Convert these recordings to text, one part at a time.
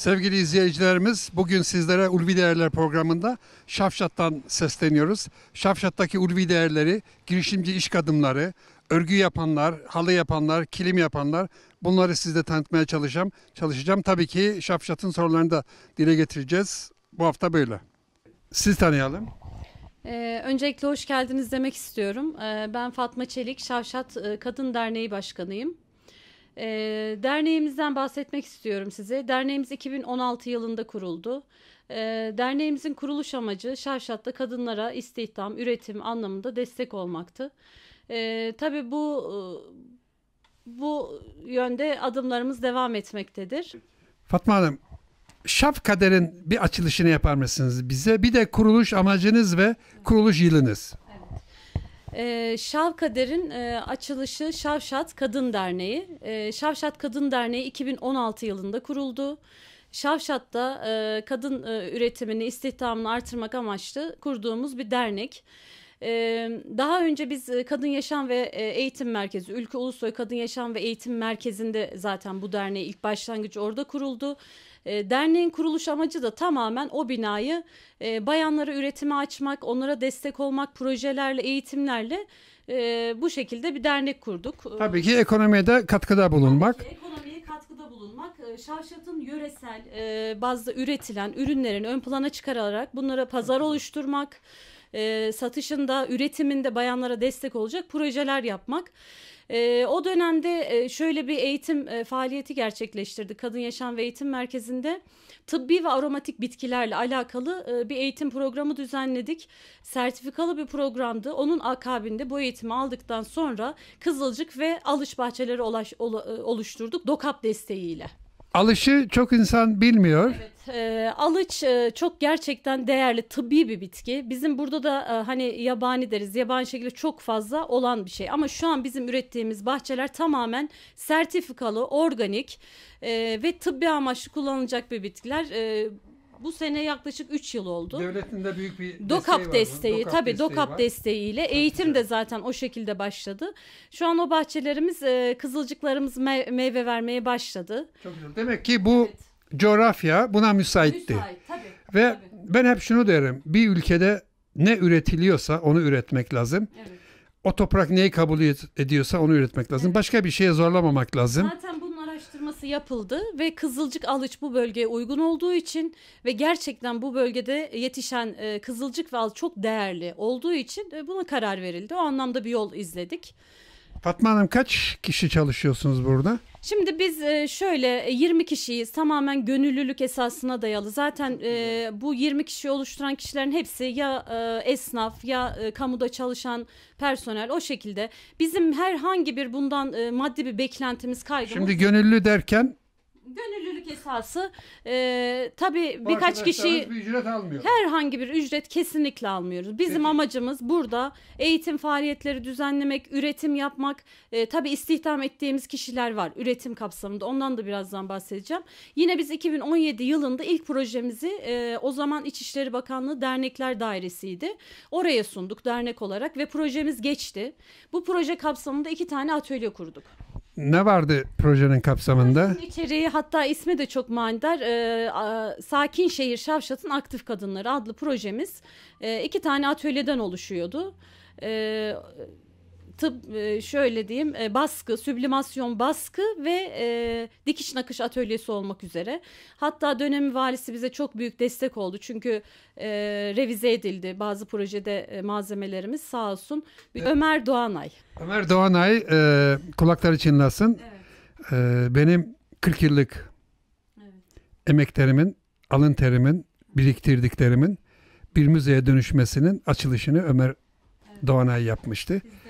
Sevgili izleyicilerimiz bugün sizlere Ulvi Değerler programında Şafşat'tan sesleniyoruz. Şafşat'taki Ulvi Değerleri, girişimci iş kadınları, örgü yapanlar, halı yapanlar, kilim yapanlar bunları sizde tanıtmaya çalışacağım. Çalışacağım tabii ki Şafşat'ın sorularını da dile getireceğiz. Bu hafta böyle. Siz tanıyalım. Ee, öncelikle hoş geldiniz demek istiyorum. Ee, ben Fatma Çelik, Şafşat e, Kadın Derneği Başkanıyım. E, derneğimizden bahsetmek istiyorum size. Derneğimiz 2016 yılında kuruldu. E, derneğimizin kuruluş amacı Şavşat'ta kadınlara istihdam, üretim anlamında destek olmaktı. E, tabii bu ıı, bu yönde adımlarımız devam etmektedir. Fatma Hanım, Şaf Kader'in bir açılışını yapar mısınız bize? Bir de kuruluş amacınız ve kuruluş yılınız. E, Şav Kader'in e, açılışı Şavşat Kadın Derneği. E, Şavşat Kadın Derneği 2016 yılında kuruldu. Şavşat'ta e, kadın e, üretimini, istihdamını artırmak amaçlı kurduğumuz bir dernek. Ee, daha önce biz e, Kadın Yaşam ve e, Eğitim Merkezi, Ülke Ulusoy Kadın Yaşam ve Eğitim Merkezi'nde zaten bu derneği ilk başlangıcı orada kuruldu. E, derneğin kuruluş amacı da tamamen o binayı e, bayanlara üretimi açmak, onlara destek olmak, projelerle, eğitimlerle e, bu şekilde bir dernek kurduk. Ee, tabii ki ekonomiye de katkıda bulunmak. ekonomiye katkıda bulunmak. Ee, Şavşat'ın yöresel e, bazda üretilen ürünlerin ön plana çıkararak bunlara pazar oluşturmak, e, satışında, üretiminde bayanlara destek olacak projeler yapmak. E, o dönemde e, şöyle bir eğitim e, faaliyeti gerçekleştirdi. Kadın Yaşam ve Eğitim Merkezi'nde tıbbi ve aromatik bitkilerle alakalı e, bir eğitim programı düzenledik. Sertifikalı bir programdı. Onun akabinde bu eğitimi aldıktan sonra Kızılcık ve Alış Bahçeleri olaş, ol, e, oluşturduk DOKAP desteğiyle. Alışı çok insan bilmiyor. Evet. E, alıç e, çok gerçekten değerli tıbbi bir bitki. Bizim burada da e, hani yabani deriz. Yabani şekilde çok fazla olan bir şey. Ama şu an bizim ürettiğimiz bahçeler tamamen sertifikalı, organik e, ve tıbbi amaçlı kullanılacak bir bitkiler. E, bu sene yaklaşık 3 yıl oldu. Devletin de büyük bir DOKAP desteği, desteği DOKAP tabii desteği DOKAP var. desteğiyle Çok eğitim güzel. de zaten o şekilde başladı. Şu an o bahçelerimiz e, kızılcıklarımız me- meyve vermeye başladı. Çok güzel. Demek ki bu evet. coğrafya buna müsaitti. Müsait tabii. Ve tabii. ben hep şunu derim. Bir ülkede ne üretiliyorsa onu üretmek lazım. Evet o toprak neyi kabul ediyorsa onu üretmek lazım. Evet. Başka bir şeye zorlamamak lazım. Zaten araştırması yapıldı ve Kızılcık alıç bu bölgeye uygun olduğu için ve gerçekten bu bölgede yetişen e, Kızılcık ve alıç çok değerli olduğu için e, buna karar verildi. O anlamda bir yol izledik. Fatma Hanım kaç kişi çalışıyorsunuz burada? Şimdi biz e, şöyle 20 e, kişiyiz tamamen gönüllülük esasına dayalı. Zaten e, bu 20 kişi oluşturan kişilerin hepsi ya esnaf ya kamuda çalışan personel o şekilde. Bizim herhangi bir bundan maddi bir beklentimiz kaygımız. Şimdi gönüllü derken Gönüllülük esası e, tabii birkaç kişi bir ücret almıyor. herhangi bir ücret kesinlikle almıyoruz. Bizim Peki. amacımız burada eğitim faaliyetleri düzenlemek, üretim yapmak. E, tabii istihdam ettiğimiz kişiler var üretim kapsamında. Ondan da birazdan bahsedeceğim. Yine biz 2017 yılında ilk projemizi e, o zaman İçişleri Bakanlığı Dernekler Dairesi'ydi. Oraya sunduk dernek olarak ve projemiz geçti. Bu proje kapsamında iki tane atölye kurduk ne vardı projenin kapsamında? Projenin içeriği hatta ismi de çok manidar. E, Sakin Şehir Şavşat'ın Aktif Kadınları adlı projemiz e, iki tane atölyeden oluşuyordu. E, tıp e, şöyle diyeyim e, baskı, süblimasyon baskı ve e, dikiş nakış atölyesi olmak üzere. Hatta dönem valisi bize çok büyük destek oldu. Çünkü e, revize edildi bazı projede e, malzemelerimiz sağ olsun. Evet. Ömer Doğanay. Ömer Doğanay e, kulaklar çınlasın. Evet. E, benim 40 yıllık evet. emeklerimin, alın terimin, biriktirdiklerimin bir müzeye dönüşmesinin açılışını Ömer evet. Doğanay yapmıştı. Biz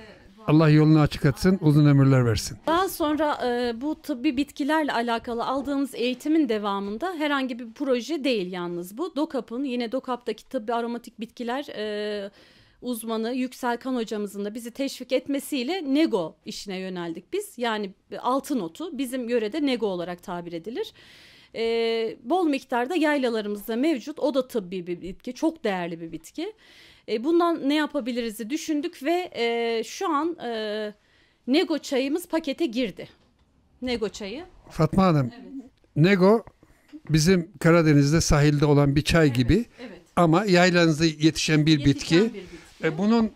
Allah yolunu açık etsin, uzun ömürler versin. Daha sonra e, bu tıbbi bitkilerle alakalı aldığımız eğitimin devamında herhangi bir proje değil yalnız bu. DOKAP'ın yine DOKAP'taki tıbbi aromatik bitkiler e, uzmanı Yüksel Kan hocamızın da bizi teşvik etmesiyle NEGO işine yöneldik biz. Yani e, altın otu bizim yörede NEGO olarak tabir edilir. Ee, bol miktarda yaylalarımızda mevcut. O da tıbbi bir bitki, çok değerli bir bitki. E, bundan ne yapabiliriz'i düşündük ve e, şu an e, Nego çayımız pakete girdi. Nego çayı. Fatma Hanım, evet. Nego bizim Karadeniz'de sahilde olan bir çay evet, gibi evet. ama yaylanızda yetişen bir yetişen bitki. Bir bitki. E, bunun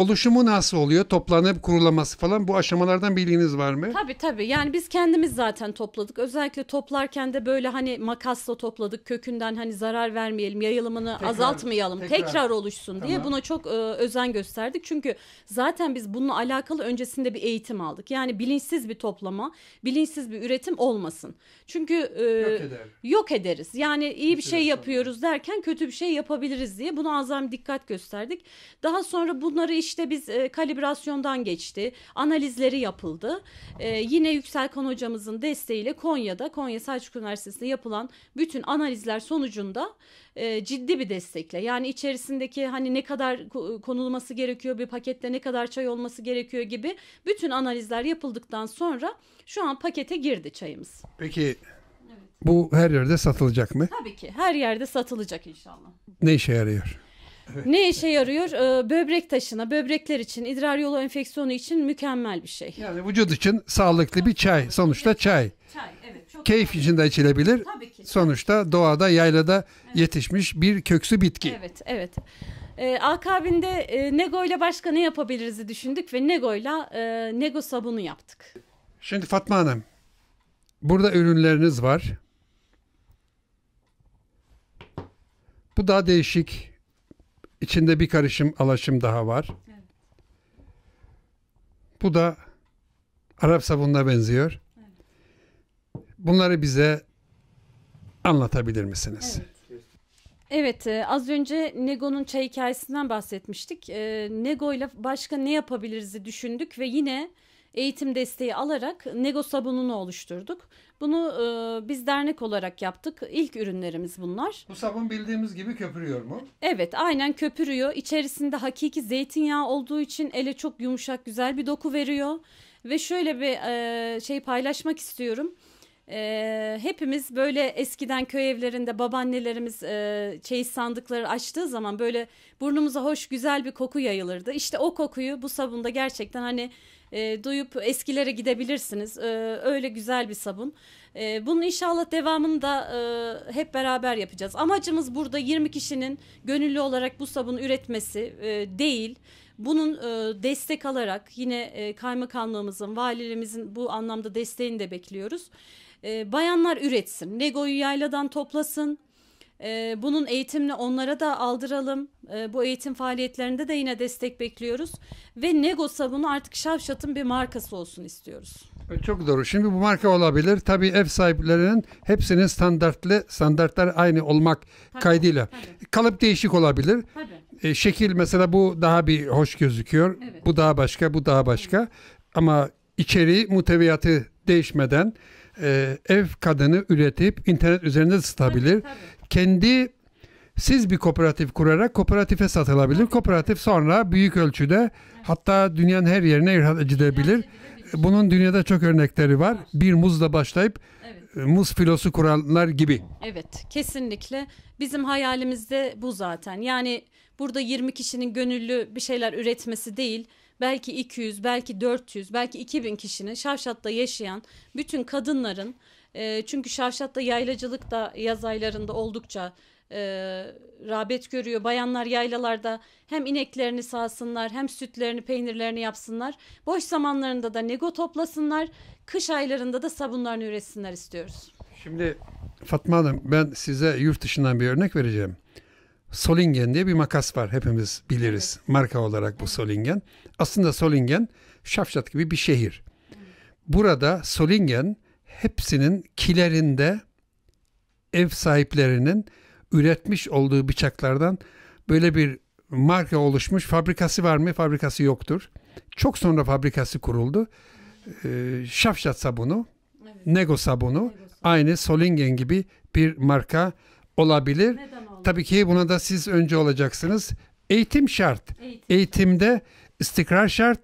oluşumu nasıl oluyor? Toplanıp kurulaması falan bu aşamalardan bilginiz var mı? Tabii tabii. Yani biz kendimiz zaten topladık. Özellikle toplarken de böyle hani makasla topladık. Kökünden hani zarar vermeyelim, yayılımını tekrar, azaltmayalım. Tekrar, tekrar oluşsun tamam. diye buna çok e, özen gösterdik. Çünkü zaten biz bununla alakalı öncesinde bir eğitim aldık. Yani bilinçsiz bir toplama, bilinçsiz bir üretim olmasın. Çünkü e, yok, eder. yok ederiz. Yani iyi bir, şey, şey yapıyoruz derken kötü bir şey yapabiliriz diye buna azam dikkat gösterdik. Daha sonra bunları iş işte biz e, kalibrasyondan geçti, analizleri yapıldı. E, yine Yükselkan hocamızın desteğiyle Konya'da, Konya Selçuk Üniversitesi'nde yapılan bütün analizler sonucunda e, ciddi bir destekle. Yani içerisindeki hani ne kadar konulması gerekiyor, bir pakette ne kadar çay olması gerekiyor gibi bütün analizler yapıldıktan sonra şu an pakete girdi çayımız. Peki bu her yerde satılacak mı? Tabii ki her yerde satılacak inşallah. Ne işe yarıyor? Ne işe yarıyor? Ee, böbrek taşına, böbrekler için, idrar yolu enfeksiyonu için mükemmel bir şey. Yani vücut için sağlıklı bir çay. Sonuçta çay. Çay, evet. Çok Keyif için de içilebilir. Tabii ki. Sonuçta doğada, yaylada evet. yetişmiş bir köksü bitki. Evet, evet. E, akabinde e, Nego ile başka ne yapabiliriz düşündük ve Nego ile e, Nego sabunu yaptık. Şimdi Fatma Hanım, burada ürünleriniz var. Bu daha değişik İçinde bir karışım alaşım daha var. Bu da Arap sabununa benziyor. Bunları bize anlatabilir misiniz? Evet. Evet e, az önce Nego'nun çay hikayesinden bahsetmiştik. E, Nego ile başka ne yapabiliriz düşündük ve yine eğitim desteği alarak Nego sabununu oluşturduk. Bunu e, biz dernek olarak yaptık. İlk ürünlerimiz bunlar. Bu sabun bildiğimiz gibi köpürüyor mu? Evet aynen köpürüyor. İçerisinde hakiki zeytinyağı olduğu için ele çok yumuşak güzel bir doku veriyor. Ve şöyle bir e, şey paylaşmak istiyorum e, hepimiz böyle eskiden köy evlerinde babaannelerimiz e, çeyiz sandıkları açtığı zaman böyle burnumuza hoş güzel bir koku yayılırdı. İşte o kokuyu bu sabunda gerçekten hani e, duyup eskilere gidebilirsiniz. E, öyle güzel bir sabun. E, bunun inşallah devamını da e, hep beraber yapacağız. Amacımız burada 20 kişinin gönüllü olarak bu sabunu üretmesi e, değil. Bunun e, destek alarak yine e, kaymakamlığımızın, valilerimizin bu anlamda desteğini de bekliyoruz e, bayanlar üretsin. Legoyu yayladan toplasın. E, bunun eğitimini onlara da aldıralım. E, bu eğitim faaliyetlerinde de yine destek bekliyoruz. Ve Nego sabunu artık Şavşat'ın bir markası olsun istiyoruz. E, çok doğru. Şimdi bu marka olabilir. Tabii ev sahiplerinin hepsinin standartlı standartlar aynı olmak tabii, kaydıyla. Tabii. Kalıp değişik olabilir. Tabii. E, şekil mesela bu daha bir hoş gözüküyor. Evet. Bu daha başka, bu daha başka. Evet. Ama içeriği, muhteviyatı değişmeden e, ev kadını üretip internet üzerinde satabilir. Tabii, tabii. Kendi siz bir kooperatif kurarak kooperatife satılabilir. Kooperatif sonra büyük ölçüde evet. hatta dünyanın her yerine ihraç edilebilir. Bunun dünyada çok örnekleri var. Bir muzla başlayıp evet. E, muz filosu kuranlar gibi. Evet, kesinlikle. Bizim hayalimizde bu zaten. Yani burada 20 kişinin gönüllü bir şeyler üretmesi değil belki 200, belki 400, belki 2000 kişinin Şavşat'ta yaşayan bütün kadınların e, çünkü Şavşat'ta yaylacılık da yaz aylarında oldukça e, rağbet görüyor. Bayanlar yaylalarda hem ineklerini sağsınlar hem sütlerini peynirlerini yapsınlar. Boş zamanlarında da nego toplasınlar. Kış aylarında da sabunlarını üretsinler istiyoruz. Şimdi Fatma Hanım ben size yurt dışından bir örnek vereceğim. Solingen diye bir makas var hepimiz biliriz. Evet. Marka olarak bu Solingen. Aslında Solingen Şafşat gibi bir şehir. Burada Solingen hepsinin kilerinde ev sahiplerinin üretmiş olduğu bıçaklardan böyle bir marka oluşmuş. Fabrikası var mı? Fabrikası yoktur. Çok sonra fabrikası kuruldu. Ee, Şafşat sabunu, evet. Nego sabunu Nego. aynı Solingen gibi bir marka olabilir. Tabii ki buna da siz önce olacaksınız. Eğitim şart. Eğitim. Eğitimde istikrar şart.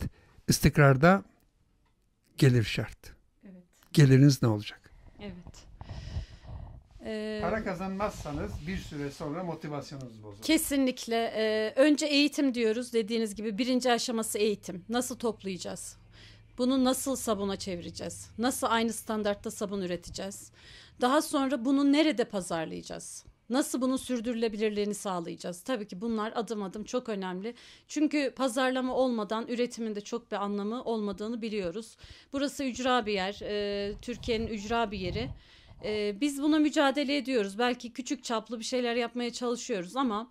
İstikrarda gelir şart. Evet. Geliriniz ne olacak? Evet. Ee, Para kazanmazsanız bir süre sonra motivasyonunuz bozulur. Kesinlikle. Ee, önce eğitim diyoruz dediğiniz gibi birinci aşaması eğitim. Nasıl toplayacağız? Bunu nasıl sabuna çevireceğiz? Nasıl aynı standartta sabun üreteceğiz? Daha sonra bunu nerede pazarlayacağız? Nasıl bunun sürdürülebilirliğini sağlayacağız? Tabii ki bunlar adım adım çok önemli. Çünkü pazarlama olmadan üretimin de çok bir anlamı olmadığını biliyoruz. Burası ücra bir yer. E, Türkiye'nin ücra bir yeri. E, biz buna mücadele ediyoruz. Belki küçük çaplı bir şeyler yapmaya çalışıyoruz ama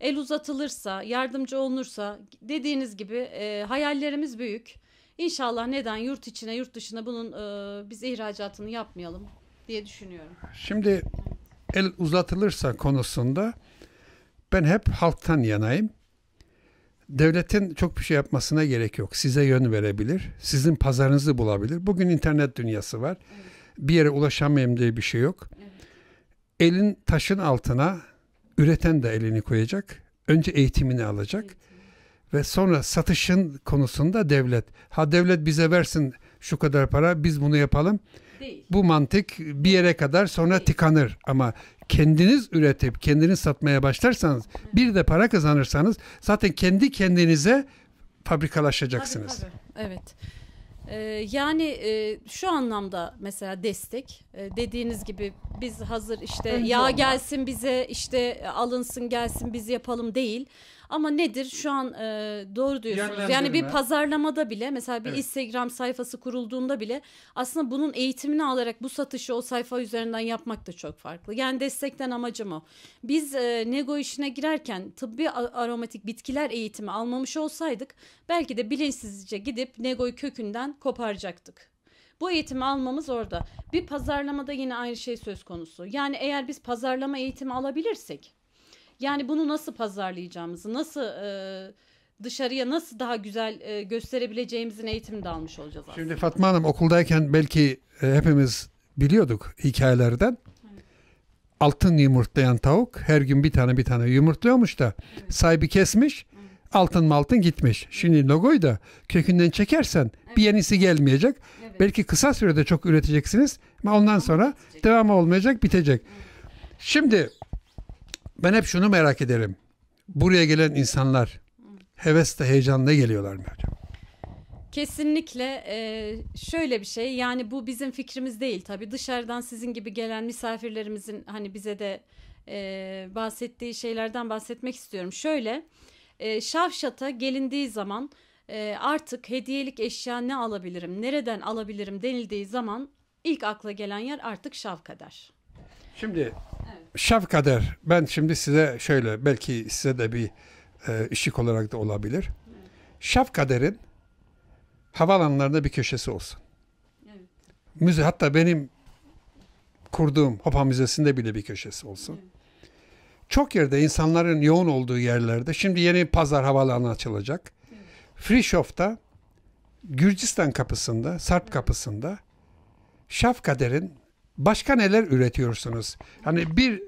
el uzatılırsa, yardımcı olunursa dediğiniz gibi e, hayallerimiz büyük. İnşallah neden yurt içine yurt dışına bunun e, biz ihracatını yapmayalım diye düşünüyorum. Şimdi el uzatılırsa konusunda ben hep halktan yanayım. Devletin çok bir şey yapmasına gerek yok. Size yön verebilir. Sizin pazarınızı bulabilir. Bugün internet dünyası var. Evet. Bir yere ulaşamayayım diye bir şey yok. Evet. Elin taşın altına üreten de elini koyacak. Önce eğitimini alacak. Evet ve sonra satışın konusunda devlet. Ha devlet bize versin şu kadar para biz bunu yapalım. Değil. Bu mantık bir yere kadar sonra Değil. tıkanır ama kendiniz üretip kendiniz satmaya başlarsanız Hı. bir de para kazanırsanız zaten kendi kendinize fabrikalaşacaksınız. Tabii, tabii. Evet. Ee, yani e, şu anlamda mesela destek e, dediğiniz gibi biz hazır işte Önce yağ olmaz. gelsin bize işte alınsın gelsin biz yapalım değil. Ama nedir şu an e, doğru diyorsunuz. Yani bir pazarlamada bile mesela bir evet. Instagram sayfası kurulduğunda bile aslında bunun eğitimini alarak bu satışı o sayfa üzerinden yapmak da çok farklı. Yani destekten amacım o. Biz e, nego işine girerken tıbbi aromatik bitkiler eğitimi almamış olsaydık belki de bilinçsizce gidip negoyu kökünden koparacaktık. Bu eğitimi almamız orada. Bir pazarlamada yine aynı şey söz konusu. Yani eğer biz pazarlama eğitimi alabilirsek yani bunu nasıl pazarlayacağımızı, nasıl e, dışarıya nasıl daha güzel e, gösterebileceğimizin eğitimini de almış olacağız aslında. Şimdi Fatma Hanım okuldayken belki e, hepimiz biliyorduk hikayelerden. Altın yumurtlayan tavuk her gün bir tane bir tane yumurtluyormuş da evet. sahibi kesmiş. Evet. Altın maltın gitmiş. Şimdi logoyu da kökünden çekersen evet. bir yenisi gelmeyecek. Evet. Belki kısa sürede çok üreteceksiniz ama ondan sonra devamı olmayacak, bitecek. Evet. Şimdi ben hep şunu merak ederim. Buraya gelen insanlar hevesle, heyecanla geliyorlar mı hocam? Kesinlikle e, şöyle bir şey yani bu bizim fikrimiz değil tabii dışarıdan sizin gibi gelen misafirlerimizin hani bize de e, bahsettiği şeylerden bahsetmek istiyorum. Şöyle e, Şavşat'a gelindiği zaman artık hediyelik eşya ne alabilirim, nereden alabilirim denildiği zaman ilk akla gelen yer artık Şavkader. Şimdi Şavkader, ben şimdi size şöyle, belki size de bir e, ışık olarak da olabilir. Evet. Şavkader'in havalanlarında bir köşesi olsun. Evet. Müze, hatta benim kurduğum Hopa Müzesi'nde bile bir köşesi olsun. Evet. Çok yerde insanların yoğun olduğu yerlerde, şimdi yeni pazar havalanı açılacak. Evet. Frişof'ta, Gürcistan kapısında, Sarp kapısında Şafkader'in başka neler üretiyorsunuz? Hani bir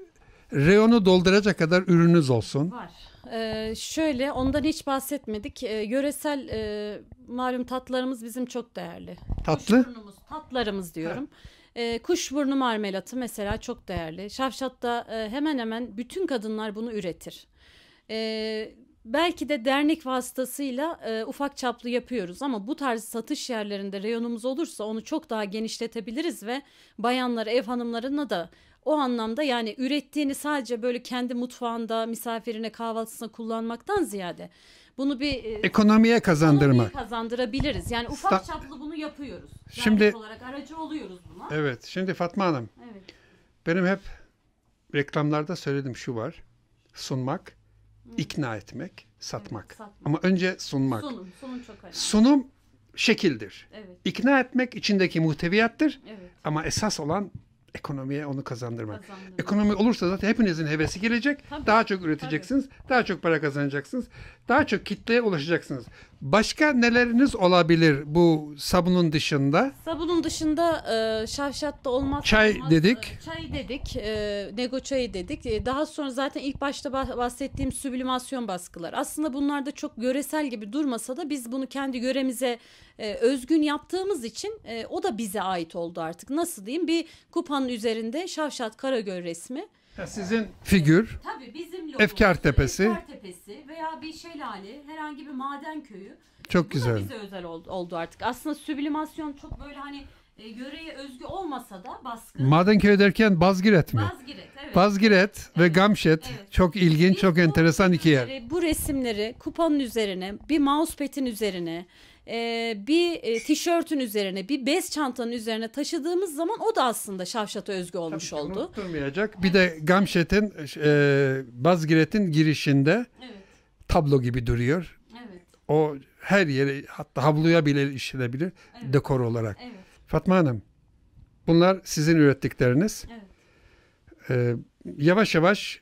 reyonu dolduracak kadar ürününüz olsun. Var. Ee, şöyle ondan hiç bahsetmedik. Ee, yöresel e, malum tatlarımız bizim çok değerli. Tatlı? tatlarımız diyorum. Ee, kuşburnu marmelatı mesela çok değerli. Şafşat'ta e, hemen hemen bütün kadınlar bunu üretir. Ee, Belki de dernek vasıtasıyla e, ufak çaplı yapıyoruz ama bu tarz satış yerlerinde reyonumuz olursa onu çok daha genişletebiliriz ve bayanlara, ev hanımlarına da o anlamda yani ürettiğini sadece böyle kendi mutfağında misafirine kahvaltısına kullanmaktan ziyade bunu bir e, ekonomiye kazandırma kazandırabiliriz. Yani ufak Sta- çaplı bunu yapıyoruz. Şimdi olarak aracı oluyoruz buna. Evet. Şimdi Fatma Hanım. Evet. Benim hep reklamlarda söyledim şu var. Sunmak, Hmm. ikna etmek, satmak. Evet, satmak. Ama önce sunmak. Sunum, sunum çok önemli. Sunum şekildir. Evet. İkna etmek içindeki muhteviyattır. Evet. Ama esas olan ekonomiye onu kazandırmak. kazandırmak. Ekonomi olursa zaten hepinizin hevesi gelecek. Tabii. Daha çok üreteceksiniz. Tabii. Daha çok para kazanacaksınız. Daha çok kitleye ulaşacaksınız. Başka neleriniz olabilir bu sabunun dışında? Sabunun dışında e, şavşatta olmaz. Çay olmaz. E, dedik. Çay dedik. E, nego çayı dedik. E, daha sonra zaten ilk başta bahsettiğim süblimasyon baskılar. Aslında bunlar da çok göresel gibi durmasa da biz bunu kendi göremize e, özgün yaptığımız için e, o da bize ait oldu artık. Nasıl diyeyim? Bir kupanın üzerinde Şavşat Karagöl resmi sizin figür, Tabii bizim logomuz, Efkar Tepesi. Efkar Tepesi veya bir şelale, herhangi bir maden köyü. Çok Bu güzel. da bize özel oldu artık. Aslında süblimasyon çok böyle hani göreye e, özgü olmasa da baskı. Maden köyü derken Bazgiret mi? Vazgiret, evet. Bazgiret ve Gamşet Evet. çok ilginç, Biz çok enteresan iki yer. Bu resimleri kupanın üzerine, bir mousepad'in üzerine, e, bir e, tişörtün üzerine bir bez çantanın üzerine taşıdığımız zaman o da aslında şavşata özgü olmuş Tabii oldu. Unutturmayacak. Bir de Gamşet'in e, Bazgiret'in girişinde evet. tablo gibi duruyor. Evet. O her yere hatta havluya bile işlenebilir evet. dekor olarak. Evet. Fatma Hanım bunlar sizin ürettikleriniz. Evet. E, yavaş yavaş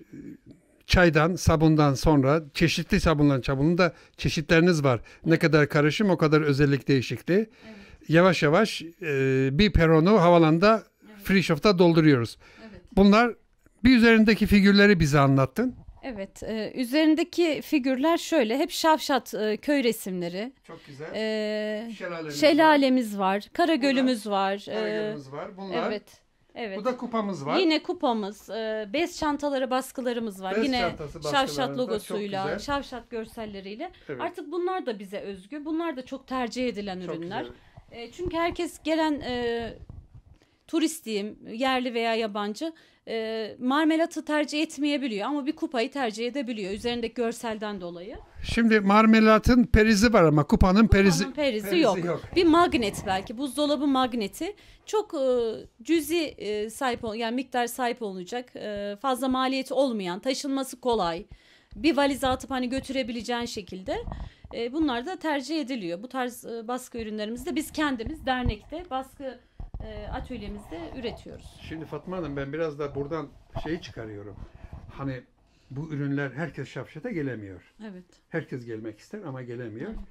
çaydan, sabundan sonra çeşitli sabunların çabunun da çeşitleriniz var. Ne kadar karışım o kadar özellik değişikliği. Evet. Yavaş yavaş e, bir peronu havalanda evet. free shop'ta dolduruyoruz. Evet. Bunlar bir üzerindeki figürleri bize anlattın. Evet, e, üzerindeki figürler şöyle, hep Şavşat e, köy resimleri. Çok güzel. E, şelalemiz, şelalemiz var. var, Karagölümüz Bunlar, var. Karagölümüz var. Bunlar evet Evet. Bu da kupamız var. Yine kupamız, e, bez çantaları baskılarımız var. Bez Yine Şavşat logosuyla, Şavşat görselleriyle. Evet. Artık bunlar da bize özgü. Bunlar da çok tercih edilen çok ürünler. Güzel. E, çünkü herkes gelen e, turistiyim yerli veya yabancı e, marmelatı tercih etmeyebiliyor ama bir kupayı tercih edebiliyor üzerindeki görselden dolayı. Şimdi marmelatın perizi var ama kupanın, kupanın perizi, perizi, perizi yok. yok. Bir magnet belki buzdolabı magneti çok e, cüzi e, sahip ol, yani miktar sahip olunacak e, fazla maliyeti olmayan taşınması kolay bir valize atıp hani götürebileceğin şekilde e, bunlar da tercih ediliyor. Bu tarz e, baskı ürünlerimizde biz kendimiz dernekte baskı e, atölyemizde üretiyoruz. Şimdi Fatma Hanım ben biraz da buradan şeyi çıkarıyorum. Hani bu ürünler herkes Şapşat'a gelemiyor. Evet. Herkes gelmek ister ama gelemiyor. Evet.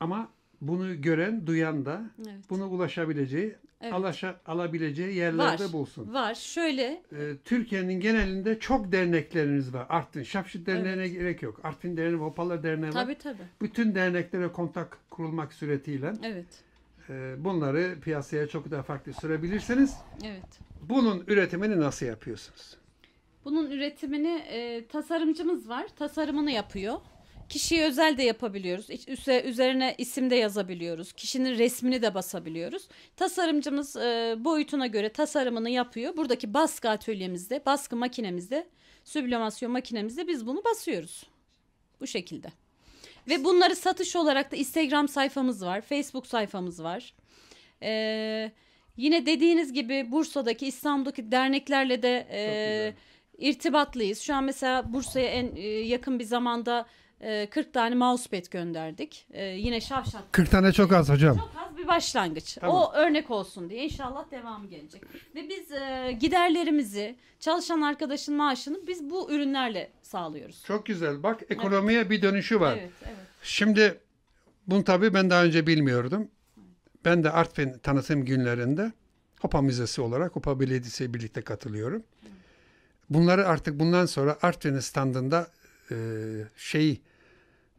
Ama bunu gören, duyan da evet. bunu ulaşabileceği, evet. alaşa, alabileceği yerlerde var, bulsun. Var. Şöyle. Ee, Türkiye'nin genelinde çok dernekleriniz var. Artvin, Şapşit Derneği'ne evet. gerek yok. Artvin Derneği, Hopalar Derneği tabii, var. Tabii tabii. Bütün derneklere kontak kurulmak suretiyle. Evet ee, bunları piyasaya çok daha farklı sürebilirsiniz. Evet. Bunun üretimini nasıl yapıyorsunuz? Bunun üretimini e, tasarımcımız var. Tasarımını yapıyor. Kişiye özel de yapabiliyoruz. Üse, üzerine isim de yazabiliyoruz. Kişinin resmini de basabiliyoruz. Tasarımcımız e, boyutuna göre tasarımını yapıyor. Buradaki baskı atölyemizde, baskı makinemizde, süblimasyon makinemizde biz bunu basıyoruz. Bu şekilde. Ve bunları satış olarak da Instagram sayfamız var, Facebook sayfamız var. Ee, yine dediğiniz gibi Bursa'daki, İstanbul'daki derneklerle de e, irtibatlıyız. Şu an mesela Bursa'ya en e, yakın bir zamanda 40 ee, tane mousepad gönderdik. Ee, yine şavşan. 40 tane çok az ee, hocam. Çok az bir başlangıç. Tamam. O örnek olsun diye inşallah devamı gelecek. Ve biz e, giderlerimizi, çalışan arkadaşın maaşını biz bu ürünlerle sağlıyoruz. Çok güzel. Bak ekonomiye evet. bir dönüşü var. Evet, evet. Şimdi bunu tabii ben daha önce bilmiyordum. Ben de Artvin tanıtım günlerinde Hopa Müzesi olarak Hopa Belediyesi'ye birlikte katılıyorum. Bunları artık bundan sonra Artvin standında e, şey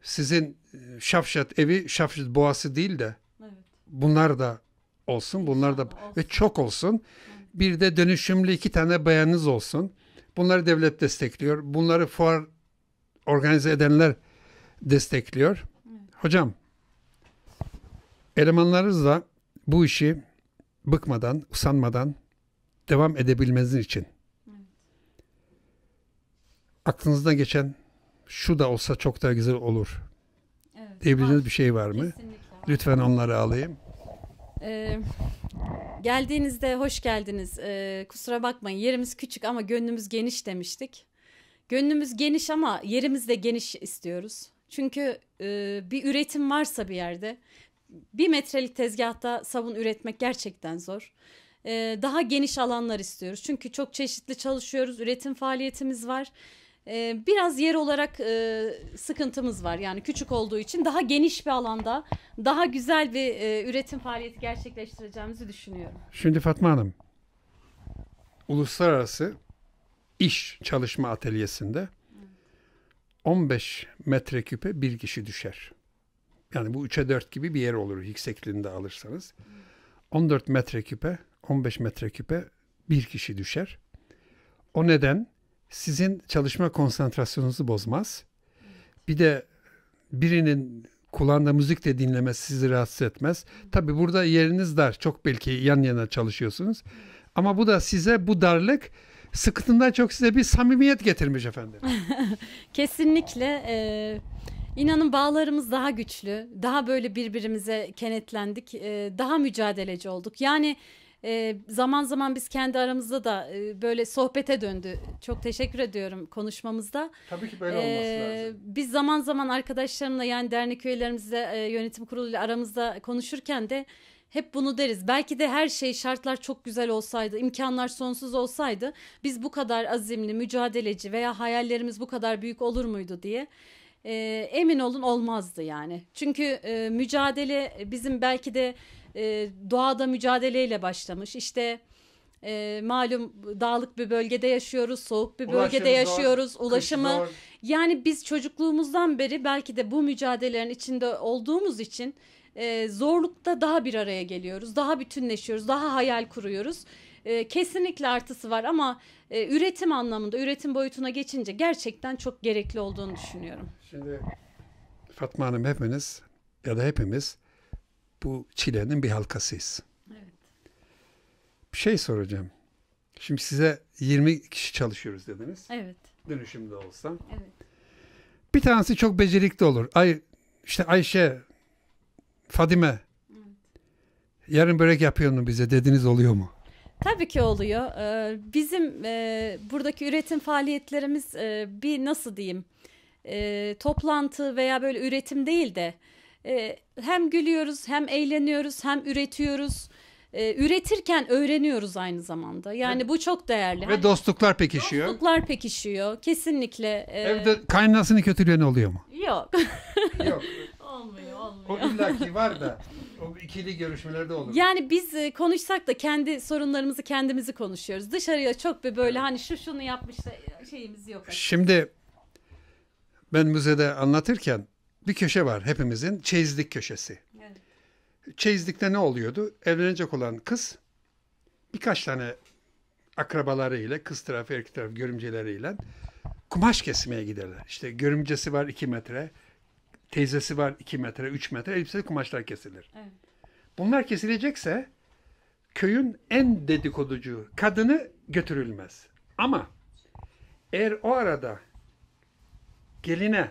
sizin e, Şafşat evi Şafşat boğası değil de evet. bunlar da olsun. Bunlar da olsun. ve çok olsun. Bir de dönüşümlü iki tane bayanınız olsun. Bunları devlet destekliyor. Bunları fuar organize edenler destekliyor. Evet. Hocam elemanlarınız da bu işi bıkmadan, usanmadan devam edebilmeniz için evet. aklınızda geçen şu da olsa çok daha güzel olur evet, diyebileceğiniz ah, bir şey var mı? Kesinlikle. Lütfen onları alayım. Ee, geldiğinizde hoş geldiniz. Ee, kusura bakmayın yerimiz küçük ama gönlümüz geniş demiştik. Gönlümüz geniş ama yerimiz de geniş istiyoruz. Çünkü e, bir üretim varsa bir yerde bir metrelik tezgahta sabun üretmek gerçekten zor. Ee, daha geniş alanlar istiyoruz. Çünkü çok çeşitli çalışıyoruz. Üretim faaliyetimiz var. Ee, biraz yer olarak e, sıkıntımız var. Yani küçük olduğu için daha geniş bir alanda daha güzel bir e, üretim faaliyeti gerçekleştireceğimizi düşünüyorum. Şimdi Fatma Hanım, uluslararası iş çalışma atölyesinde 15 metreküpe bir kişi düşer. Yani bu 3'e 4 gibi bir yer olur yüksekliğinde alırsanız. 14 metreküpe, 15 metreküpe bir kişi düşer. O neden sizin çalışma konsantrasyonunuzu bozmaz. Bir de birinin kulağında müzik de dinlemesi sizi rahatsız etmez. Tabi burada yeriniz dar. Çok belki yan yana çalışıyorsunuz. Ama bu da size bu darlık sıkıntından çok size bir samimiyet getirmiş efendim. Kesinlikle. E, inanın bağlarımız daha güçlü. Daha böyle birbirimize kenetlendik. E, daha mücadeleci olduk. Yani e, zaman zaman biz kendi aramızda da e, böyle sohbete döndü. Çok teşekkür ediyorum konuşmamızda. Tabii ki böyle olması lazım. Biz zaman zaman arkadaşlarımla yani dernek üyelerimizle e, yönetim kuruluyla aramızda konuşurken de hep bunu deriz. Belki de her şey şartlar çok güzel olsaydı, imkanlar sonsuz olsaydı biz bu kadar azimli, mücadeleci veya hayallerimiz bu kadar büyük olur muydu diye e, emin olun olmazdı yani. Çünkü e, mücadele bizim belki de e, doğada mücadeleyle başlamış. İşte e, malum dağlık bir bölgede yaşıyoruz, soğuk bir bölgede Ulaşım yaşıyoruz, zor, ulaşımı. Yani biz çocukluğumuzdan beri belki de bu mücadelelerin içinde olduğumuz için e, zorlukta daha bir araya geliyoruz, daha bütünleşiyoruz, daha hayal kuruyoruz. E, kesinlikle artısı var ama e, üretim anlamında, üretim boyutuna geçince gerçekten çok gerekli olduğunu düşünüyorum. Şimdi Fatma Hanım hepiniz ya da hepimiz bu çilenin bir halkasıyız. Evet. Bir şey soracağım. Şimdi size 20 kişi çalışıyoruz dediniz. Evet. Dönüşümde olsa. Evet. Bir tanesi çok becerikli olur. Ay işte Ayşe, Fadime. Evet. Yarın börek yapıyor mu bize dediniz oluyor mu? Tabii ki oluyor. Ee, bizim e, buradaki üretim faaliyetlerimiz e, bir nasıl diyeyim? E, toplantı veya böyle üretim değil de e, hem gülüyoruz hem eğleniyoruz hem üretiyoruz. E, üretirken öğreniyoruz aynı zamanda. Yani evet. bu çok değerli. Ve hani, dostluklar pekişiyor. Dostluklar pekişiyor kesinlikle. E... Evde kaynasını kötüleyen oluyor mu? Yok. Yok. olmuyor, olmuyor. O illaki var da o ikili görüşmelerde olur. Yani biz e, konuşsak da kendi sorunlarımızı kendimizi konuşuyoruz. Dışarıya çok bir böyle hani şu şunu yapmış da şeyimiz yok. Aslında. Şimdi ben müzede anlatırken bir köşe var hepimizin. Çeyizlik köşesi. Evet. Çeyizlikte ne oluyordu? Evlenecek olan kız birkaç tane akrabalarıyla, kız tarafı, erkek tarafı görümceleriyle kumaş kesmeye giderler. İşte görümcesi var iki metre, teyzesi var iki metre, üç metre elbiseli kumaşlar kesilir. Evet. Bunlar kesilecekse köyün en dedikoducu kadını götürülmez. Ama eğer o arada geline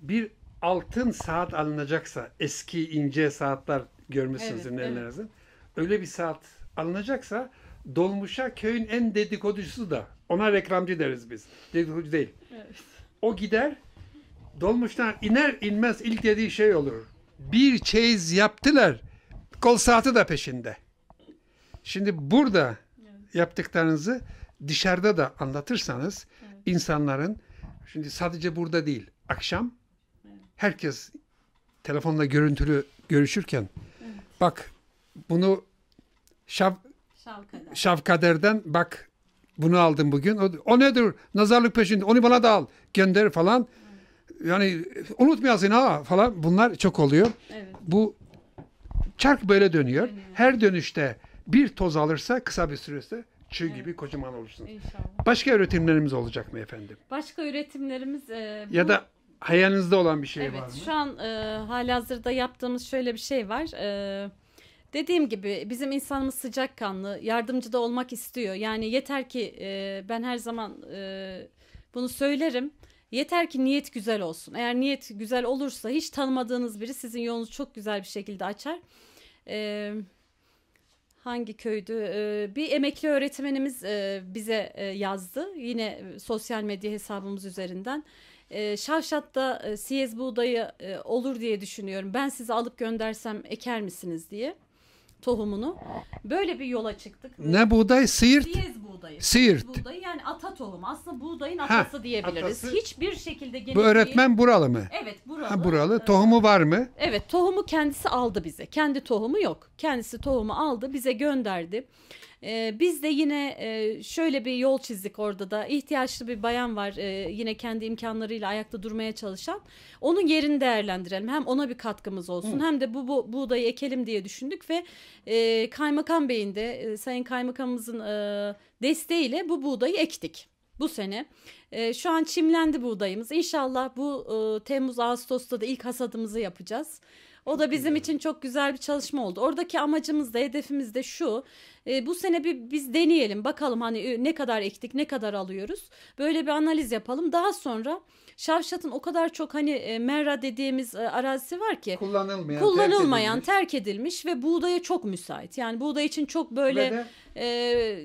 bir altın saat alınacaksa eski ince saatler görmüşsünüz evet, nelerinizin. Evet. Öyle bir saat alınacaksa dolmuşa köyün en dedikoducusu da ona reklamcı deriz biz. Dedikoducu değil. Evet. O gider dolmuştan iner inmez ilk dediği şey olur. Bir çeyiz yaptılar. Kol saati de peşinde. Şimdi burada evet. yaptıklarınızı dışarıda da anlatırsanız evet. insanların şimdi sadece burada değil akşam herkes telefonla görüntülü görüşürken evet. bak bunu şav, Şavkader'den bak bunu aldım bugün. O, o nedir? Nazarlık peşinde. Onu bana da al. Gönder falan. Evet. Yani unutmayasın ha falan. Bunlar çok oluyor. Evet. Bu çark böyle dönüyor. Evet. Her dönüşte bir toz alırsa kısa bir süresi çığ evet. gibi kocaman olursun. İnşallah. Başka üretimlerimiz olacak mı efendim? Başka üretimlerimiz e, bu... ya da Hayalinizde olan bir şey evet, var mı? Evet şu an e, halihazırda yaptığımız şöyle bir şey var. E, dediğim gibi bizim insanımız sıcakkanlı, yardımcı da olmak istiyor. Yani yeter ki e, ben her zaman e, bunu söylerim. Yeter ki niyet güzel olsun. Eğer niyet güzel olursa hiç tanımadığınız biri sizin yolunuzu çok güzel bir şekilde açar. Ee, hangi köydü? Ee, bir emekli öğretmenimiz e, bize e, yazdı. Yine e, sosyal medya hesabımız üzerinden e, ee, Şavşat'ta e, siyez buğdayı e, olur diye düşünüyorum. Ben sizi alıp göndersem eker misiniz diye tohumunu. Böyle bir yola çıktık. Ne buğday? Siirt? Siyez buğdayı. Siirt. Buğdayı yani ata tohumu. Aslında buğdayın atası ha, diyebiliriz. Atası. Hiçbir şekilde genetiği... Bu öğretmen buralı mı? Evet buralı. Ha, buralı. Ee, tohumu var mı? Evet tohumu kendisi aldı bize. Kendi tohumu yok. Kendisi tohumu aldı bize gönderdi. E, biz de yine e, şöyle bir yol çizdik orada da. İhtiyaçlı bir bayan var e, yine kendi imkanlarıyla ayakta durmaya çalışan. Onun yerini değerlendirelim. Hem ona bir katkımız olsun Hı. hem de bu, bu buğdayı ekelim diye düşündük ve e, Kaymakam Bey'in de e, Sayın Kaymakamımızın e, desteğiyle bu buğdayı ektik bu sene. E, şu an çimlendi buğdayımız. İnşallah bu e, Temmuz Ağustos'ta da ilk hasadımızı yapacağız. O da bizim için çok güzel bir çalışma oldu. Oradaki amacımız da hedefimiz de şu. E, bu sene bir biz deneyelim bakalım hani e, ne kadar ektik ne kadar alıyoruz. Böyle bir analiz yapalım. Daha sonra Şavşat'ın o kadar çok hani e, Merra dediğimiz e, arazisi var ki kullanılmayan, kullanılmayan terk, edilmiş. terk edilmiş ve buğdaya çok müsait. Yani buğday için çok böyle e,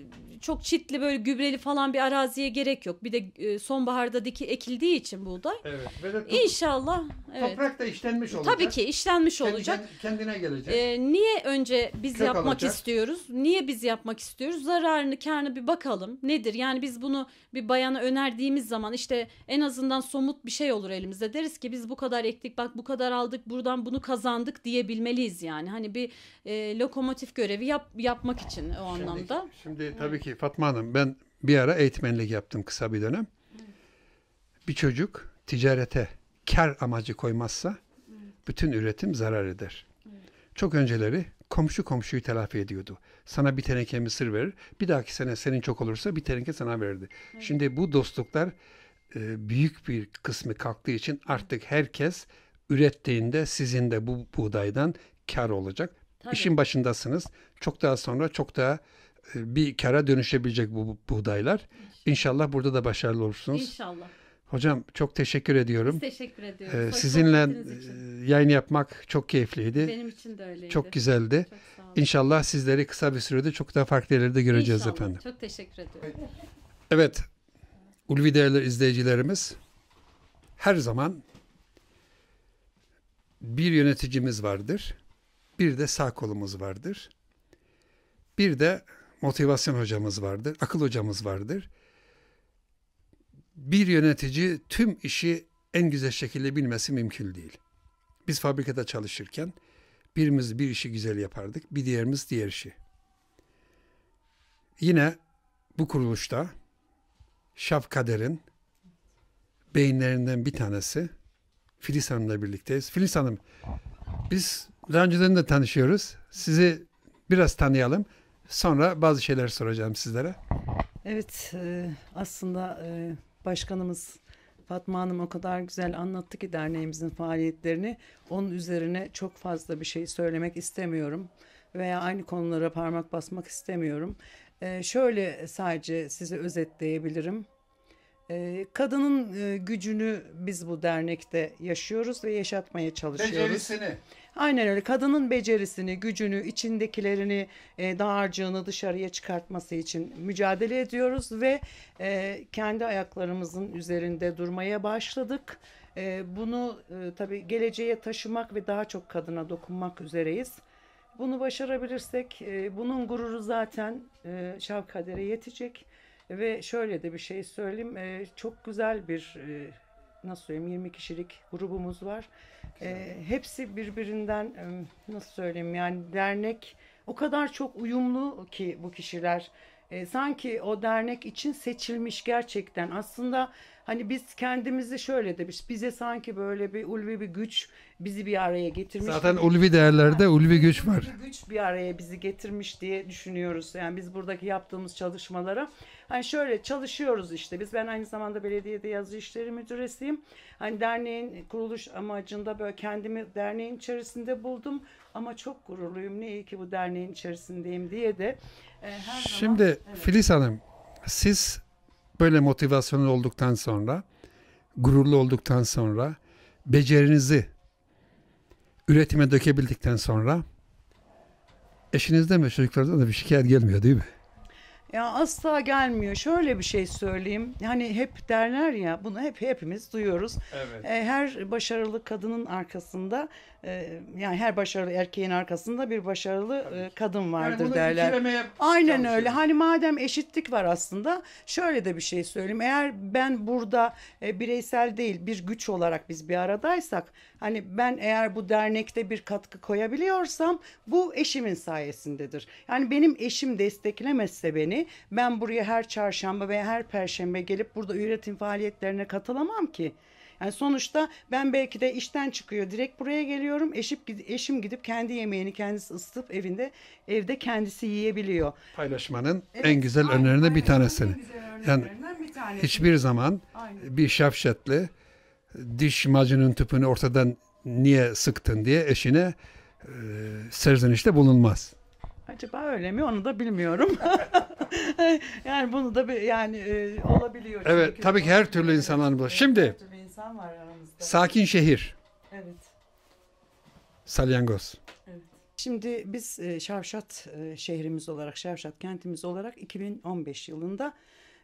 çok çitli böyle gübreli falan bir araziye gerek yok. Bir de e, sonbaharda diki ekildiği için buğday. Evet. Ve de İnşallah. Evet. Toprak da işlenmiş olacak. Tabii ki işlenmiş olacak. Kendine gelecek. Ee, niye önce biz Kök yapmak alacak. istiyoruz? Niye biz yapmak istiyoruz? Zararını, karını bir bakalım. Nedir? Yani biz bunu bir bayana önerdiğimiz zaman işte en azından somut bir şey olur elimizde. Deriz ki biz bu kadar ektik, bak bu kadar aldık, buradan bunu kazandık diyebilmeliyiz yani. Hani bir e, lokomotif görevi yap, yapmak için o şimdi, anlamda. Şimdi tabii ki ki Fatma Hanım ben bir ara eğitmenlik yaptım kısa bir dönem. Bir çocuk ticarete kar amacı koymazsa bütün üretim zarar eder. Çok önceleri komşu komşuyu telafi ediyordu. Sana bir teneke mısır verir. Bir dahaki sene senin çok olursa bir teneke sana verirdi. Evet. Şimdi bu dostluklar e, büyük bir kısmı kalktığı için artık herkes ürettiğinde sizin de bu buğdaydan kar olacak. Tabii. İşin başındasınız. Çok daha sonra çok daha e, bir kara dönüşebilecek bu buğdaylar. İnşallah burada da başarılı olursunuz. İnşallah. Hocam çok teşekkür ediyorum. Biz teşekkür ediyoruz. Ee, sizinle e, yayın yapmak çok keyifliydi. Benim için de öyleydi. Çok güzeldi. Çok İnşallah sizleri kısa bir sürede çok daha farklı yerlerde göreceğiz İnşallah. efendim. Çok teşekkür ediyorum. Evet. Ulvi değerli izleyicilerimiz her zaman bir yöneticimiz vardır. Bir de sağ kolumuz vardır. Bir de motivasyon hocamız vardır, akıl hocamız vardır. Bir yönetici tüm işi en güzel şekilde bilmesi mümkün değil. Biz fabrikada çalışırken birimiz bir işi güzel yapardık, bir diğerimiz diğer işi. Yine bu kuruluşta Şafkader'in beyinlerinden bir tanesi Filiz Hanım'la birlikteyiz. Filiz Hanım biz daha önceden de tanışıyoruz. Sizi biraz tanıyalım. Sonra bazı şeyler soracağım sizlere. Evet e, aslında e, başkanımız Fatma Hanım o kadar güzel anlattı ki derneğimizin faaliyetlerini. Onun üzerine çok fazla bir şey söylemek istemiyorum veya aynı konulara parmak basmak istemiyorum. E, şöyle sadece size özetleyebilirim. Ee, kadının e, gücünü biz bu dernekte yaşıyoruz ve yaşatmaya çalışıyoruz. Becerisini. Aynen öyle. Kadının becerisini, gücünü, içindekilerini, e, dağarcığını dışarıya çıkartması için mücadele ediyoruz ve e, kendi ayaklarımızın üzerinde durmaya başladık. Bunu tabii geleceğe taşımak ve daha çok kadına dokunmak üzereyiz. Bunu başarabilirsek bunun gururu zaten Şavkader'e yetecek. Ve şöyle de bir şey söyleyeyim. E, çok güzel bir e, nasıl söyleyeyim 20 kişilik grubumuz var. E, hepsi birbirinden e, nasıl söyleyeyim yani dernek o kadar çok uyumlu ki bu kişiler. E, sanki o dernek için seçilmiş gerçekten. Aslında hani biz kendimizi şöyle de bize sanki böyle bir ulvi bir güç bizi bir araya getirmiş. Zaten ulvi değerlerde yani, ulvi güç var. bir güç bir araya bizi getirmiş diye düşünüyoruz. Yani biz buradaki yaptığımız çalışmalara Hani şöyle çalışıyoruz işte. Biz ben aynı zamanda belediyede yazı işleri müdüresiyim. Hani derneğin kuruluş amacında böyle kendimi derneğin içerisinde buldum ama çok gururluyum. Ne iyi ki bu derneğin içerisindeyim diye de e, her Şimdi zaman, evet. Filiz Hanım siz böyle motivasyonlu olduktan sonra gururlu olduktan sonra becerinizi üretime dökebildikten sonra eşinizde mi çocuklardan da bir şikayet gelmiyor değil mi? Ya asla gelmiyor. Şöyle bir şey söyleyeyim. Hani hep derler ya bunu hep hepimiz duyuyoruz. Evet. Ee, her başarılı kadının arkasında e, yani her başarılı erkeğin arkasında bir başarılı e, kadın vardır yani derler. Aynen öyle. Hani madem eşitlik var aslında şöyle de bir şey söyleyeyim. Eğer ben burada e, bireysel değil bir güç olarak biz bir aradaysak hani ben eğer bu dernekte bir katkı koyabiliyorsam bu eşimin sayesindedir. Yani benim eşim desteklemezse beni yani ben buraya her çarşamba veya her perşembe gelip burada üretim faaliyetlerine katılamam ki. Yani sonuçta ben belki de işten çıkıyor direkt buraya geliyorum. Eşip, eşim gidip kendi yemeğini kendisi ısıtıp evinde evde kendisi yiyebiliyor. Paylaşmanın evet, en güzel aynen, önlerinden bir tanesini. Yani bir tanesi. hiçbir zaman aynen. bir şafşetli diş macunun tüpünü ortadan niye sıktın diye eşine e, serzenişte bulunmaz acaba öyle mi onu da bilmiyorum. yani bunu da bir yani e, olabiliyor. Evet Çünkü tabii ki her türlü insan aramızda. Şimdi her türlü insan var aramızda. Sakin şehir. Evet. Salyangoz. Evet. Şimdi biz e, Şavşat e, şehrimiz olarak, Şavşat kentimiz olarak 2015 yılında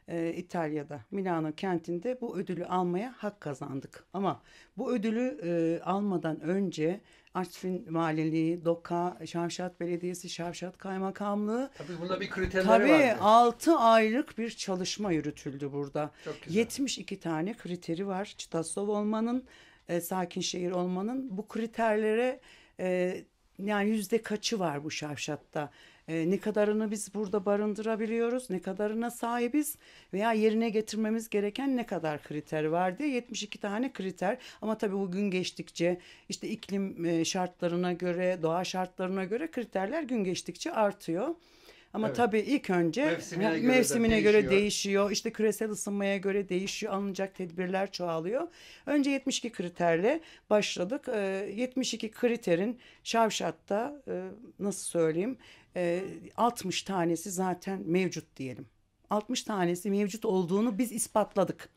e, İtalya'da Milano kentinde bu ödülü almaya hak kazandık. Ama bu ödülü e, almadan önce Artvin Valiliği, DOKA, Şavşat Belediyesi, Şavşat Kaymakamlığı. Tabii bunda bir kriterleri tabii vardı. Tabii 6 aylık bir çalışma yürütüldü burada. Çok güzel. 72 tane kriteri var. Çitasov olmanın, e, sakin şehir olmanın bu kriterlere e, yani yüzde kaçı var bu şavşatta? E, ne kadarını biz burada barındırabiliyoruz, ne kadarına sahibiz veya yerine getirmemiz gereken ne kadar kriter var diye 72 tane kriter. Ama tabii bu gün geçtikçe işte iklim e, şartlarına göre, doğa şartlarına göre kriterler gün geçtikçe artıyor. Ama evet. tabii ilk önce mevsimine, göre, mevsimine göre, değişiyor. göre değişiyor. İşte küresel ısınmaya göre değişiyor. Alınacak tedbirler çoğalıyor. Önce 72 kriterle başladık. 72 ee, kriterin Şavşat'ta e, nasıl söyleyeyim 60 e, tanesi zaten mevcut diyelim. 60 tanesi mevcut olduğunu biz ispatladık.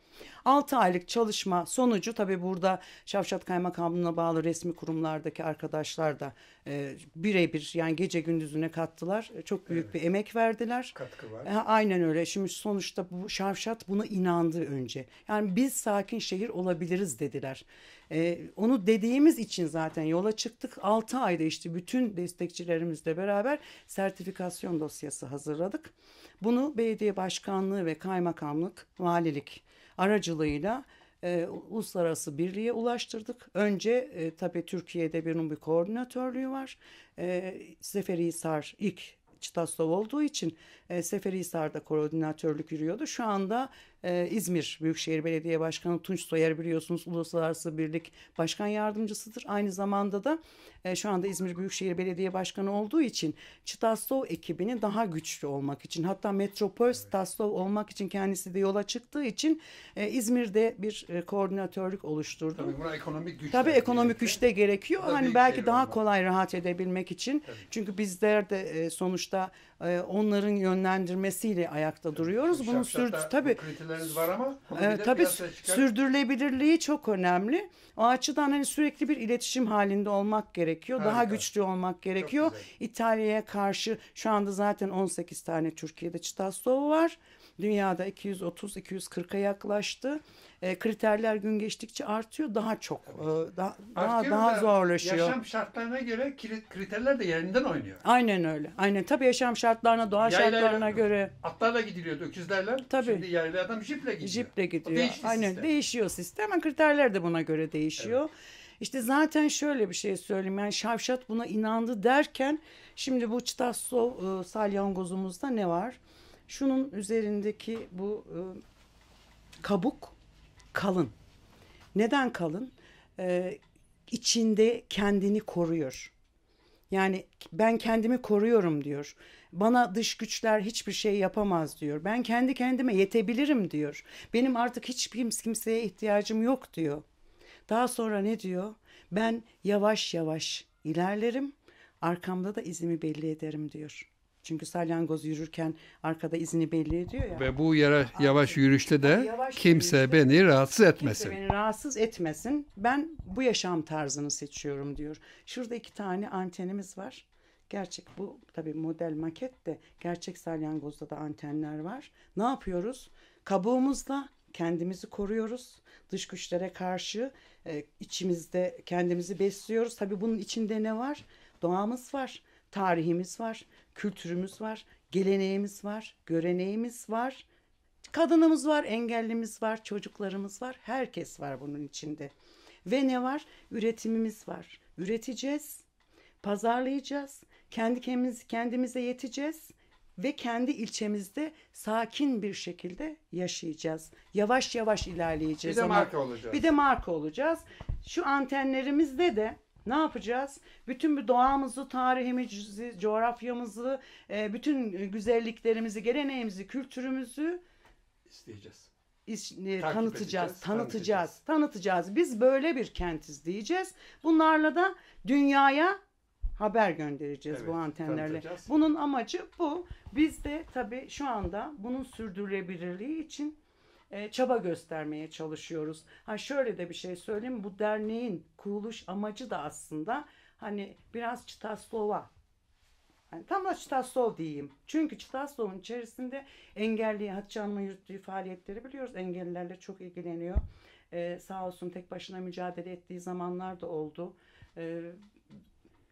6 aylık çalışma sonucu tabii burada Şavşat Kaymakamlığı'na bağlı resmi kurumlardaki arkadaşlar da e, birebir yani gece gündüzüne kattılar. E, çok büyük evet. bir emek verdiler. Katkı var. E, aynen öyle. Şimdi sonuçta bu Şavşat buna inandı önce. Yani biz sakin şehir olabiliriz dediler. E, onu dediğimiz için zaten yola çıktık. 6 ayda işte bütün destekçilerimizle beraber sertifikasyon dosyası hazırladık. Bunu belediye başkanlığı ve kaymakamlık, valilik aracılığıyla e, uluslararası birliğe ulaştırdık. Önce e, tabii Türkiye'de bir bir koordinatörlüğü var. E, Seferihisar ilk Çitaslov olduğu için e, Seferihisar'da koordinatörlük yürüyordu. Şu anda e, İzmir Büyükşehir Belediye Başkanı Tunç Soyer biliyorsunuz Uluslararası Birlik Başkan Yardımcısıdır. Aynı zamanda da e, şu anda İzmir Büyükşehir Belediye Başkanı olduğu için Çitaslov ekibini daha güçlü olmak için hatta metropol Çitaslov olmak için kendisi de yola çıktığı için e, İzmir'de bir e, koordinatörlük oluşturdu. Tabii buna ekonomik güç. Tabii ekonomik güç de gerekiyor. Tabii hani belki daha olmak. kolay rahat edebilmek için. Tabii. Çünkü bizler de e, sonuçta e, onların yön yönlendirmesiyle ayakta duruyoruz. Şimdi Bunu sürdü tabii. Kriterleriniz var ama e, tabii sürdürülebilirliği çok önemli. O açıdan hani sürekli bir iletişim halinde olmak gerekiyor. Harika. Daha güçlü olmak gerekiyor. İtalya'ya karşı şu anda zaten 18 tane Türkiye'de çıta stoğu var. Dünyada 230-240'a yaklaştı. E, kriterler gün geçtikçe artıyor. Daha çok, e, daha daha, daha zorlaşıyor. Yaşam şartlarına göre kriterler de yerinden oynuyor. Aynen öyle. Aynen. Tabii yaşam şartlarına, doğa Yaylayla, şartlarına göre. Atlarla gidiliyordu, öküzlerle. Tabii. Şimdi yerli adam jiple gidiyor. Jiple gidiyor. Aynen. Sistem. Değişiyor sistem. Ama kriterler de buna göre değişiyor. Evet. İşte zaten şöyle bir şey söyleyeyim. Yani Şavşat buna inandı derken şimdi bu Çitasso e, salyangozumuzda ne var? Şunun üzerindeki bu e, kabuk kalın. Neden kalın? Ee, içinde kendini koruyor. Yani ben kendimi koruyorum diyor. Bana dış güçler hiçbir şey yapamaz diyor. Ben kendi kendime yetebilirim diyor. Benim artık hiç kimseye ihtiyacım yok diyor. Daha sonra ne diyor? Ben yavaş yavaş ilerlerim. Arkamda da izimi belli ederim diyor. Çünkü salyangoz yürürken arkada izini belli ediyor ya. Ve bu yara, yavaş yürüyüşte de yavaş kimse yürüyüşte, beni rahatsız etmesin. Kimse beni rahatsız etmesin. Ben bu yaşam tarzını seçiyorum diyor. Şurada iki tane antenimiz var. Gerçek bu tabii model maket de gerçek salyangozda da antenler var. Ne yapıyoruz? Kabuğumuzla kendimizi koruyoruz. Dış güçlere karşı e, içimizde kendimizi besliyoruz. Tabii bunun içinde ne var? Doğamız var, tarihimiz var kültürümüz var, geleneğimiz var, göreneğimiz var. Kadınımız var, engellimiz var, çocuklarımız var. Herkes var bunun içinde. Ve ne var? Üretimimiz var. Üreteceğiz, pazarlayacağız, kendi kendimiz, kendimize yeteceğiz ve kendi ilçemizde sakin bir şekilde yaşayacağız. Yavaş yavaş ilerleyeceğiz. Bir de marka olacağız. Bir de marka olacağız. Şu antenlerimizde de ne yapacağız? Bütün bir doğamızı, tarihimizi, coğrafyamızı, e, bütün güzelliklerimizi, geleneğimizi, kültürümüzü isteyeceğiz. İş, e, tanıtacağız, tanıtacağız, tanıtacağız. Biz böyle bir kentiz diyeceğiz. Bunlarla da dünyaya haber göndereceğiz evet, bu antenlerle. Bunun amacı bu. Biz de tabii şu anda bunun sürdürülebilirliği için e, çaba göstermeye çalışıyoruz. Ha şöyle de bir şey söyleyeyim. Bu derneğin kuruluş amacı da aslında hani biraz Çitaslova yani tam da Çitaslov diyeyim. Çünkü Çitaslov'un içerisinde engelli Hatice Hanım'ın yürüttüğü faaliyetleri biliyoruz. Engellilerle çok ilgileniyor. Ee, sağ olsun tek başına mücadele ettiği zamanlar da oldu. Ee,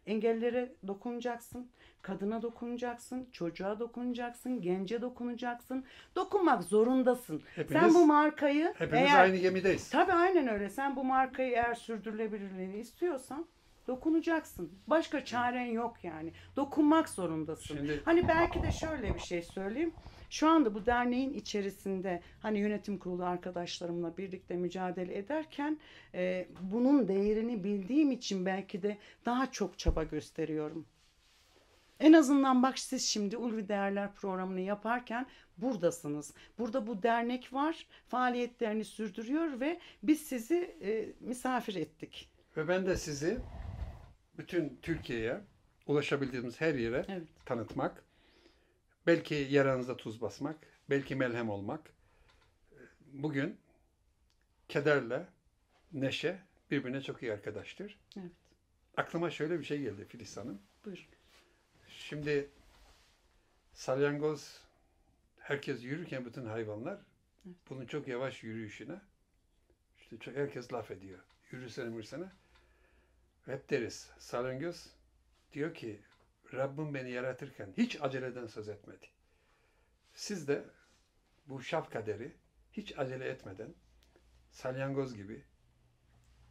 Engellere dokunacaksın, kadına dokunacaksın, çocuğa dokunacaksın, gence dokunacaksın. Dokunmak zorundasın. Hepiniz, Sen bu markayı hepimiz eğer, aynı gemideyiz. Tabii aynen öyle. Sen bu markayı eğer sürdürülebilirliğini istiyorsan dokunacaksın. Başka çaren yok yani. Dokunmak zorundasın. Şimdi, hani belki de şöyle bir şey söyleyeyim. Şu anda bu derneğin içerisinde hani yönetim kurulu arkadaşlarımla birlikte mücadele ederken e, bunun değerini bildiğim için belki de daha çok çaba gösteriyorum. En azından bak siz şimdi Ulvi Değerler programını yaparken buradasınız. Burada bu dernek var, faaliyetlerini sürdürüyor ve biz sizi e, misafir ettik. Ve ben de sizi bütün Türkiye'ye ulaşabildiğimiz her yere evet. tanıtmak, Belki yaranızda tuz basmak, belki melhem olmak. Bugün kederle neşe birbirine çok iyi arkadaştır. Evet. Aklıma şöyle bir şey geldi Filiz Hanım. Buyurun. Şimdi salyangoz herkes yürürken bütün hayvanlar evet. bunun çok yavaş yürüyüşüne işte çok herkes laf ediyor. Yürüsene mürsene. Hep deriz. Salyangoz diyor ki Rabbim beni yaratırken hiç aceleden söz etmedi. Siz de bu şaf kaderi hiç acele etmeden salyangoz gibi,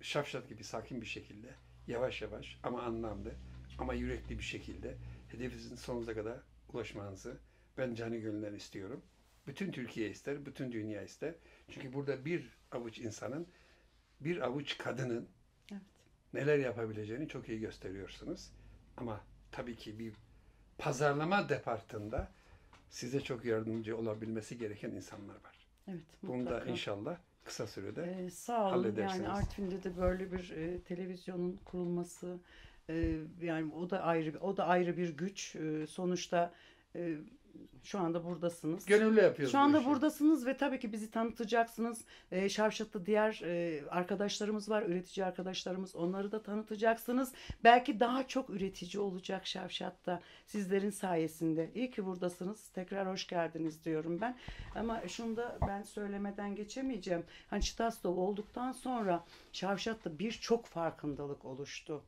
şafşat gibi sakin bir şekilde, yavaş yavaş ama anlamlı ama yürekli bir şekilde hedefinizin sonuna kadar ulaşmanızı ben canı gönülden istiyorum. Bütün Türkiye ister, bütün dünya ister. Çünkü burada bir avuç insanın, bir avuç kadının evet. neler yapabileceğini çok iyi gösteriyorsunuz. Ama tabii ki bir pazarlama departında size çok yardımcı olabilmesi gereken insanlar var. Evet. Bunda inşallah kısa sürede ee, sağ olun. halledersiniz. Yani Artvin'de de böyle bir e, televizyonun kurulması e, yani o da ayrı o da ayrı bir güç. E, sonuçta e, şu anda buradasınız. Gönüllü yapıyoruz. Şu anda buradasınız ve tabii ki bizi tanıtacaksınız. E, Şavşat'ta diğer e, arkadaşlarımız var, üretici arkadaşlarımız. Onları da tanıtacaksınız. Belki daha çok üretici olacak Şavşat'ta sizlerin sayesinde. İyi ki buradasınız. Tekrar hoş geldiniz diyorum ben. Ama şunu da ben söylemeden geçemeyeceğim. Hani Çitaslov olduktan sonra Şavşat'ta birçok farkındalık oluştu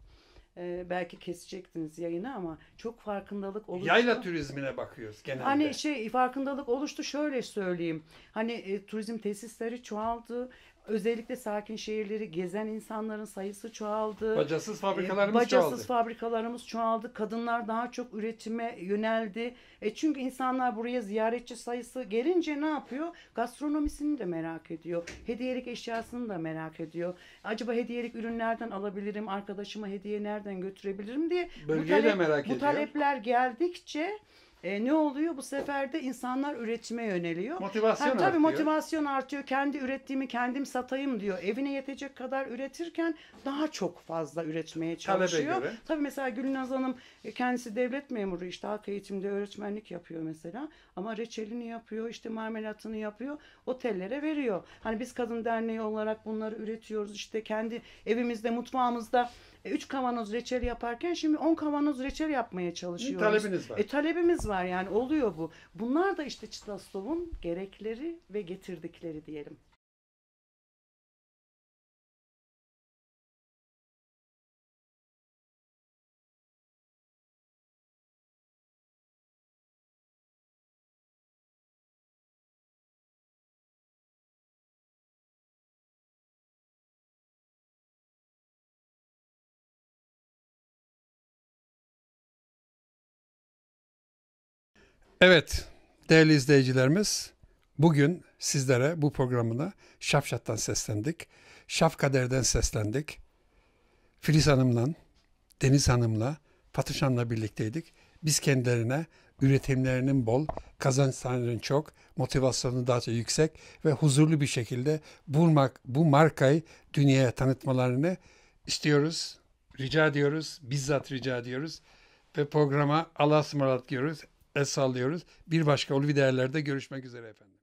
e, belki kesecektiniz yayını ama çok farkındalık oluştu. Yayla turizmine bakıyoruz genelde. Hani şey farkındalık oluştu şöyle söyleyeyim. Hani e, turizm tesisleri çoğaldı. Özellikle sakin şehirleri gezen insanların sayısı çoğaldı. Bacasız ee, fabrikalarımız bacasız çoğaldı. Bacasız fabrikalarımız çoğaldı. Kadınlar daha çok üretime yöneldi. E çünkü insanlar buraya ziyaretçi sayısı gelince ne yapıyor? Gastronomisini de merak ediyor. Hediyelik eşyasını da merak ediyor. Acaba hediyelik ürünlerden alabilirim? Arkadaşıma hediye nereden götürebilirim diye. Bölgeyi bu talep, de merak bu ediyor. Bu talepler geldikçe e, ne oluyor? Bu sefer de insanlar üretime yöneliyor. Motivasyon ha, tabii artıyor. motivasyon artıyor. Kendi ürettiğimi kendim satayım diyor. Evine yetecek kadar üretirken daha çok fazla üretmeye çalışıyor. Tabii mesela Gülnaz Hanım e, kendisi devlet memuru işte halk eğitimde öğretmenlik yapıyor mesela. Ama reçelini yapıyor, işte marmelatını yapıyor. Otellere veriyor. Hani biz kadın derneği olarak bunları üretiyoruz. İşte kendi evimizde, mutfağımızda 3 e, kavanoz reçel yaparken şimdi 10 kavanoz reçel yapmaya çalışıyoruz. Talebiniz var. E, talebimiz var yani oluyor bu. Bunlar da işte Çitaslov'un gerekleri ve getirdikleri diyelim. Evet değerli izleyicilerimiz bugün sizlere bu programına Şafşat'tan seslendik. Şafkader'den seslendik. Filiz Hanım'la, Deniz Hanım'la, Fatış Hanım'la birlikteydik. Biz kendilerine üretimlerinin bol, kazançlarının çok, motivasyonu daha da yüksek ve huzurlu bir şekilde bu, bu markayı dünyaya tanıtmalarını istiyoruz, rica ediyoruz, bizzat rica ediyoruz ve programa Allah'a ısmarladık diyoruz es sallıyoruz. Bir başka ulvi değerlerde görüşmek üzere efendim.